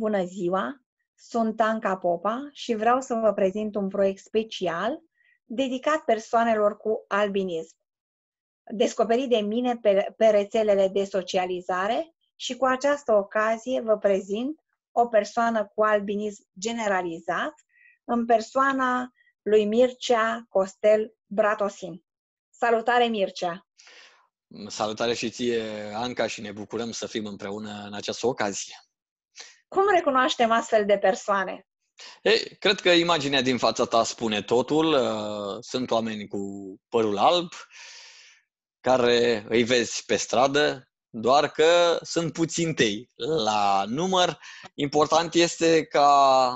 Bună ziua! Sunt Anca Popa și vreau să vă prezint un proiect special dedicat persoanelor cu albinism, descoperit de mine pe, pe rețelele de socializare și cu această ocazie vă prezint o persoană cu albinism generalizat în persoana lui Mircea Costel Bratosin. Salutare, Mircea! Salutare și ție, Anca, și ne bucurăm să fim împreună în această ocazie. Cum recunoaștem astfel de persoane? Ei, cred că imaginea din fața ta spune totul. Uh, sunt oameni cu părul alb, care îi vezi pe stradă, doar că sunt puțin tei la număr. Important este ca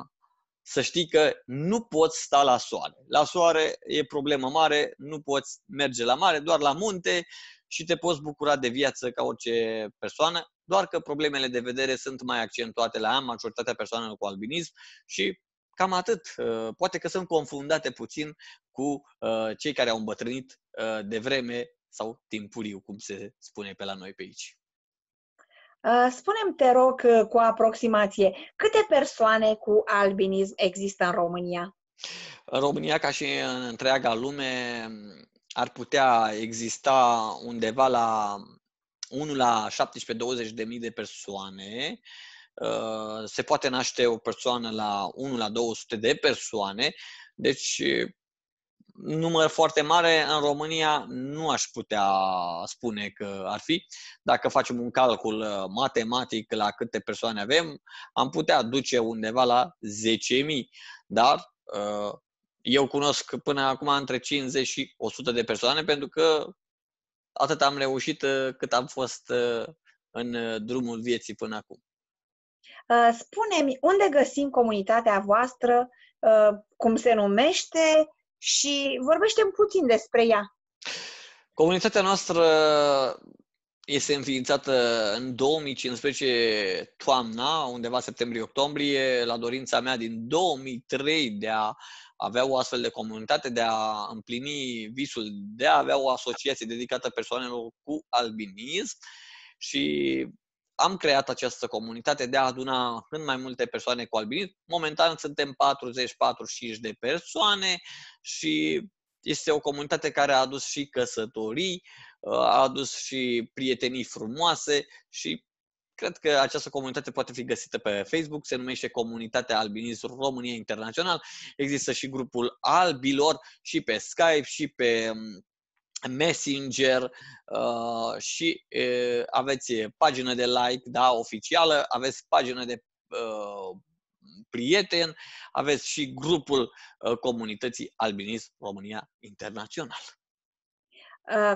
să știi că nu poți sta la soare. La soare e problemă mare, nu poți merge la mare, doar la munte și te poți bucura de viață ca orice persoană, doar că problemele de vedere sunt mai accentuate la majoritatea persoanelor cu albinism și cam atât. Uh, poate că sunt confundate puțin cu uh, cei care au îmbătrânit uh, de vreme sau timpuriu, cum se spune pe la noi pe aici. Spunem, te rog, cu aproximație, câte persoane cu albinism există în România? În România, ca și în întreaga lume, ar putea exista undeva la 1 la 17-20 de mii de persoane, uh, se poate naște o persoană la 1 la 200 de persoane, deci uh, număr foarte mare în România nu aș putea spune că ar fi. Dacă facem un calcul uh, matematic la câte persoane avem, am putea duce undeva la 10.000, dar eu cunosc până acum între 50 și 100 de persoane pentru că atât am reușit uh, cât am fost uh, în uh, drumul vieții până acum. Spune-mi, unde găsim comunitatea voastră, cum se numește și vorbește puțin despre ea. Comunitatea noastră este înființată în 2015 toamna, undeva septembrie-octombrie, la dorința mea din 2003 de a avea o astfel de comunitate, de a împlini visul, de a avea o asociație dedicată persoanelor cu albinism și am creat această comunitate de a aduna cât mai multe persoane cu albinism. Momentan suntem 40-45 de persoane și este o comunitate care a adus și căsătorii, a adus și prietenii frumoase și Cred că această comunitate poate fi găsită pe Facebook, se numește Comunitatea Albinism România Internațional. Există și grupul albilor și pe Skype și pe mm, Messenger uh, și aveți pagină de like, da, oficială, aveți pagină de uh, prieten, aveți și grupul uh, comunității Albinism România Internațional.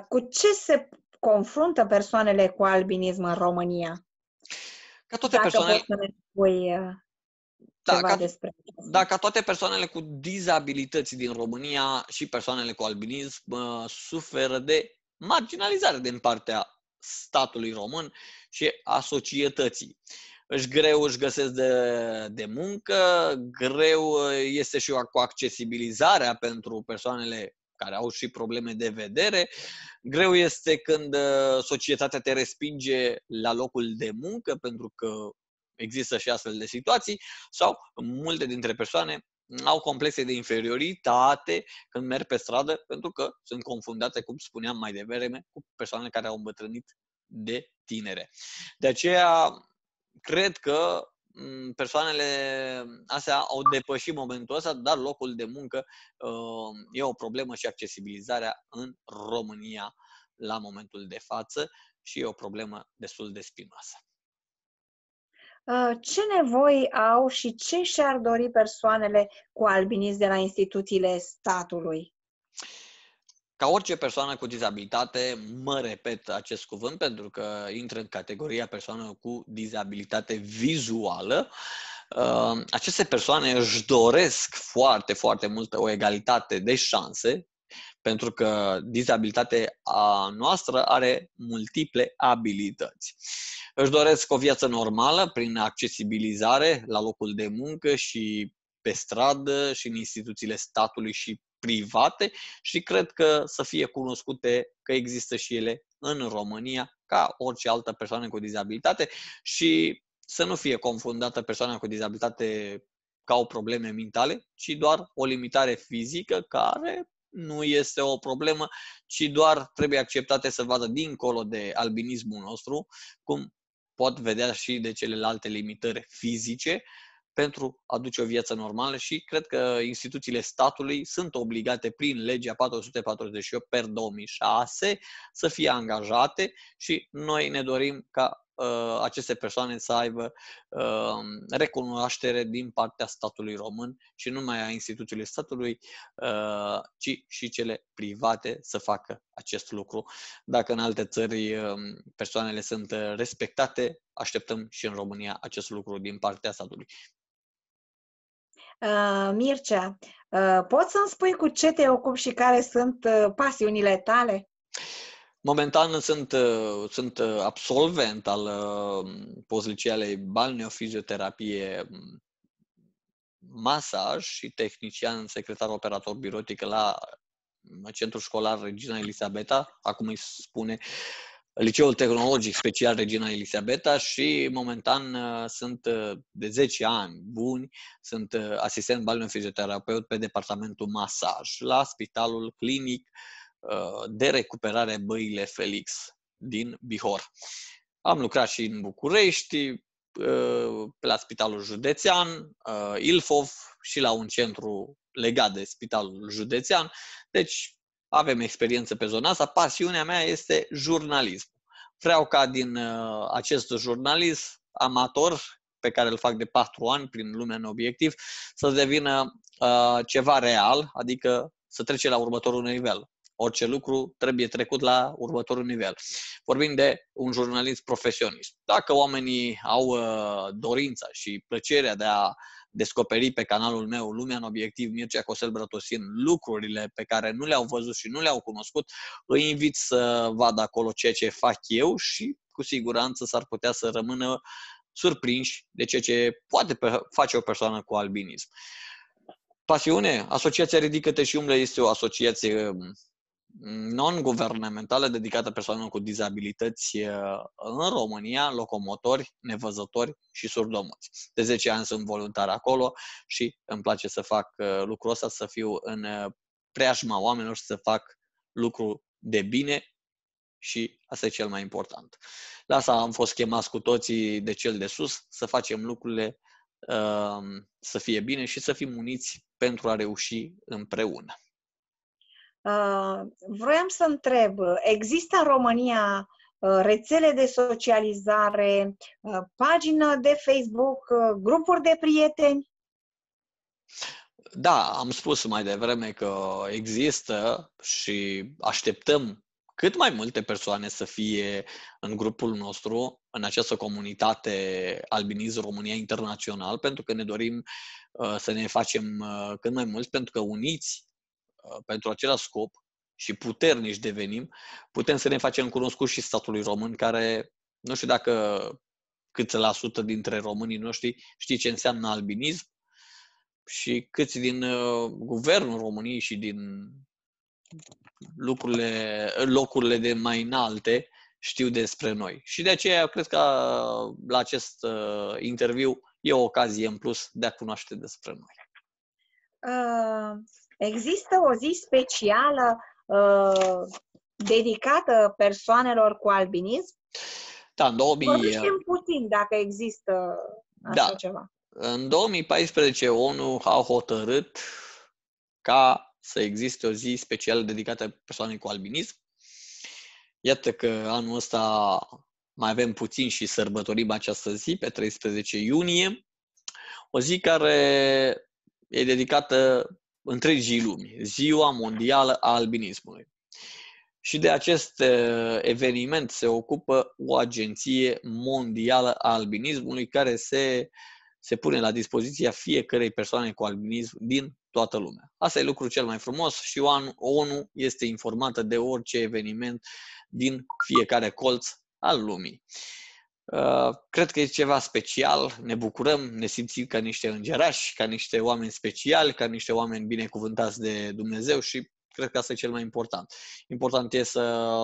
cu ce se confruntă persoanele cu albinism în România? Ca toate Dacă persoanele... Poți să ne spui da, ca, despre da, ca toate persoanele cu dizabilități din România și persoanele cu albinism uh, suferă de marginalizare din partea statului român și a societății. Își greu își găsesc de, de muncă, greu uh, este și cu accesibilizarea pentru persoanele care au și probleme de vedere. Greu este când uh, societatea te respinge la locul de muncă, pentru că există și astfel de situații, sau multe dintre persoane au complexe de inferioritate când merg pe stradă, pentru că sunt confundate, cum spuneam mai devreme, cu persoanele care au îmbătrânit de tinere. De aceea, cred că Mm, persoanele astea au depășit momentul ăsta, dar locul de muncă uh, e o problemă și accesibilizarea în România la momentul de față și e o problemă destul de spinoasă. Uh, ce nevoi au și ce și-ar dori persoanele cu albinism de la instituțiile statului? Uh, ca orice persoană cu dizabilitate, mă repet acest cuvânt pentru că intră în categoria persoană cu dizabilitate vizuală, uh, aceste persoane își doresc foarte, foarte mult o egalitate de șanse, pentru că dizabilitatea noastră are multiple abilități. Își doresc o viață normală prin accesibilizare la locul de muncă și pe stradă și în instituțiile statului și private și cred că să fie cunoscute că există și ele în România ca orice altă persoană cu dizabilitate și să nu fie confundată persoana cu dizabilitate ca o probleme mentale, ci doar o limitare fizică care nu este o problemă, ci doar trebuie acceptate să vadă dincolo de albinismul nostru, cum pot vedea și de celelalte limitări fizice pentru a duce o viață normală și cred că instituțiile statului sunt obligate prin legea 448 per 2006 să fie angajate și noi ne dorim ca uh, aceste persoane să aibă uh, recunoaștere din partea statului român și nu numai a instituțiilor statului, uh, ci și cele private să facă acest lucru. Dacă în alte țări um, persoanele sunt uh, respectate, așteptăm și în România acest lucru din partea statului. Uh, Mircea, uh, poți să-mi spui cu ce te ocupi și care sunt uh, pasiunile tale? Momentan sunt, sunt absolvent al postlicealei balneofizioterapie mm, masaj și tehnician secretar operator birotic la Centrul Școlar Regina Elisabeta, acum îi spune Liceul Tehnologic Special Regina Elisabeta și momentan uh, sunt uh, de 10 ani buni, sunt uh, asistent balneofizioterapeut pe departamentul masaj la Spitalul Clinic de Recuperare Băile Felix din Bihor. Am lucrat și în București, la Spitalul Județean, Ilfov și la un centru legat de Spitalul Județean. Deci avem experiență pe zona asta, pasiunea mea este jurnalism. Vreau ca din uh, acest jurnalism amator, pe care îl fac de patru ani prin lumea în obiectiv, să devină uh, ceva real, adică să trece la următorul nivel. Orice lucru trebuie trecut la următorul nivel. Vorbim de un jurnalist profesionist. Dacă oamenii au uh, dorința și plăcerea de a uh, descoperi pe canalul meu Lumea în obiectiv Mircea Cosel Brătosin lucrurile pe care nu le-au văzut și nu le-au cunoscut, îi invit să vadă acolo ceea ce fac eu și cu siguranță s-ar putea să rămână surprinși de ceea ce poate face o persoană cu albinism. Pasiune, Asociația Ridică-te și umble este o asociație non-guvernamentală dedicată persoanelor cu dizabilități în România, locomotori, nevăzători și surdomuți. De 10 ani sunt voluntar acolo și îmi place să fac lucrul ăsta, să fiu în preajma oamenilor și să fac lucru de bine și asta e cel mai important. La asta am fost chemați cu toții de cel de sus să facem lucrurile să fie bine și să fim uniți pentru a reuși împreună. Uh, vroiam să întreb, există în România uh, rețele de socializare, uh, pagină de Facebook, grupuri de prieteni? Da, am spus mai devreme că există și așteptăm cât mai multe persoane să fie în grupul nostru, în această comunitate Albiniz România Internațional, pentru că ne dorim să ne facem cât mai mulți, pentru că uniți Uh, pentru același scop și puternici devenim, putem să ne facem cunoscuți și statului român, care nu știu dacă câți la sută dintre românii noștri știi ce înseamnă albinism și câți din uh, guvernul României și din lucrurile, locurile de mai înalte știu despre noi. Și de aceea cred că uh, la acest uh, interviu e o ocazie în plus de a cunoaște despre noi. Uh, Există o zi specială uh, dedicată persoanelor cu albinism? Da, în 2000... puțin dacă există așa da. ceva. În 2014 ONU a hotărât ca să existe o zi specială dedicată persoanei cu albinism. Iată că anul ăsta mai avem puțin și sărbătorim această zi pe 13 iunie. O zi care e dedicată întregii lumi, Ziua Mondială a Albinismului. Și de acest eh, eveniment se ocupă o agenție mondială a albinismului care se, se pune la dispoziția fiecărei persoane cu albinism din toată lumea. Asta e lucru cel mai frumos și ONU este informată de orice eveniment din fiecare colț al lumii. Uh, Uh, cred că e ceva special, ne bucurăm, ne simțim ca niște îngerași, ca niște oameni speciali, ca niște oameni binecuvântați de Dumnezeu și cred că asta e cel mai important. Important e să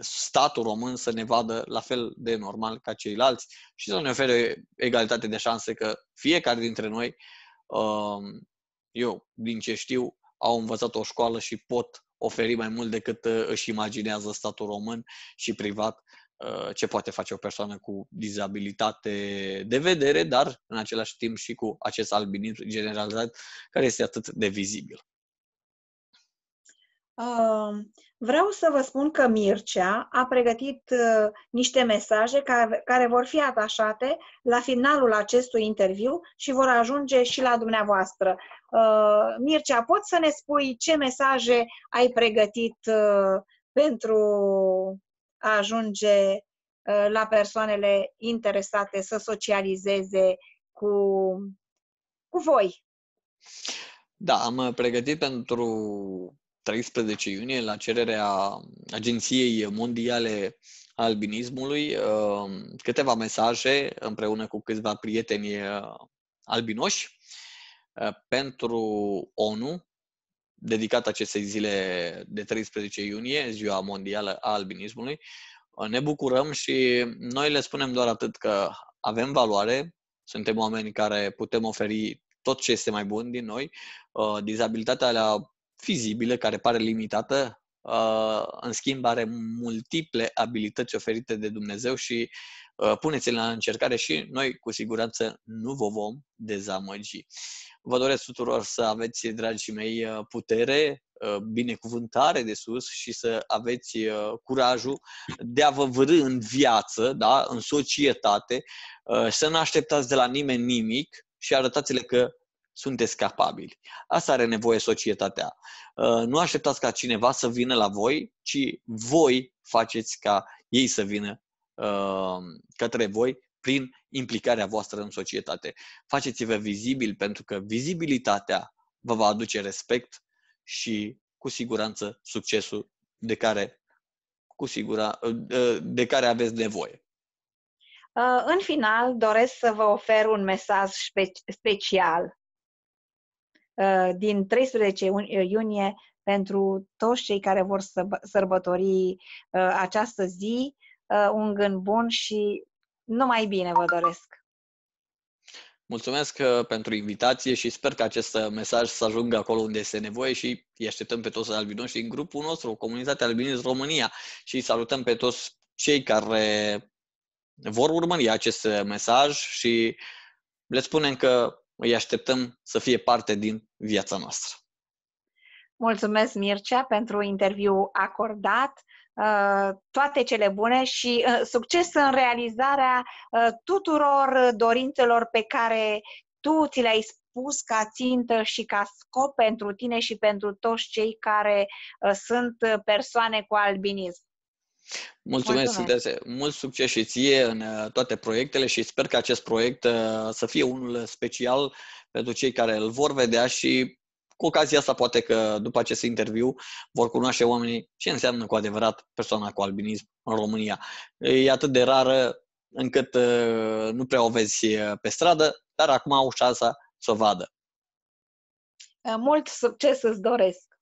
statul român să ne vadă la fel de normal ca ceilalți și să ne ofere egalitate de șanse că fiecare dintre noi, uh, eu din ce știu, au învățat o școală și pot oferi mai mult decât uh, își imaginează statul român și privat Uh, ce poate face o persoană cu dizabilitate de vedere, dar în același timp și cu acest albinism generalizat care este atât de vizibil. Uh, vreau să vă spun că Mircea a pregătit uh, niște mesaje care, care vor fi atașate la finalul acestui interviu și vor ajunge și la dumneavoastră. Uh, Mircea, poți să ne spui ce mesaje ai pregătit uh, pentru a ajunge uh, la persoanele interesate să socializeze cu, cu voi. Da, am uh, pregătit pentru 13 iunie, la cererea Agenției Mondiale Albinismului, uh, câteva mesaje împreună cu câțiva prieteni albinoși pentru ONU, dedicat acestei zile de 13 iunie, ziua mondială a albinismului. Ne bucurăm și noi le spunem doar atât că avem valoare, suntem oameni care putem oferi tot ce este mai bun din noi. Uh, dizabilitatea alea fizibilă, care pare limitată, în schimb are multiple abilități oferite de Dumnezeu și uh, puneți-le la încercare și noi cu siguranță nu vă vom dezamăgi. Vă doresc tuturor să aveți, dragii mei, uh, putere, uh, binecuvântare de sus și să aveți curajul de a vă vârâ în viață, da? în societate, să nu așteptați de la nimeni nimic și arătați-le că sunteți capabili. Asta are nevoie societatea. Uh, nu așteptați ca cineva să vină la voi, ci voi faceți ca ei să vină uh, către voi prin implicarea voastră în societate. Faceți-vă vizibil pentru că vizibilitatea vă va aduce respect și cu siguranță succesul de care cu sigura, uh, de care aveți nevoie. În final, doresc să vă ofer un mesaj special. Uh, din 13 uh, iunie pentru toți cei care vor sărbători uh, această zi. Un gând bun și numai bine vă doresc! Mulțumesc pentru invitație și sper că acest mesaj să ajungă acolo unde este nevoie și îi așteptăm pe toți albinoși din grupul nostru, Comunitatea Albinez România și salutăm pe toți cei care vor urmări acest mesaj și le spunem că îi așteptăm să fie parte din viața noastră. Mulțumesc, Mircea, pentru interviu acordat. Uh, toate cele bune și uh, succes în realizarea uh, tuturor dorințelor pe care tu ți le-ai spus ca țintă și ca scop pentru tine și pentru toți cei care sunt persoane cu albinism. Mulțumesc, Mulțumesc. mult succes și ție în uh, toate proiectele și sper că acest proiect uh, să fie unul special pentru cei care îl vor vedea și cu ocazia asta poate că după acest interviu vor cunoaște oamenii ce înseamnă cu adevărat persoana cu albinism în România. E atât de rară încât uh, nu prea o vezi pe stradă, dar acum au șansa să o vadă. Mult succes îți doresc!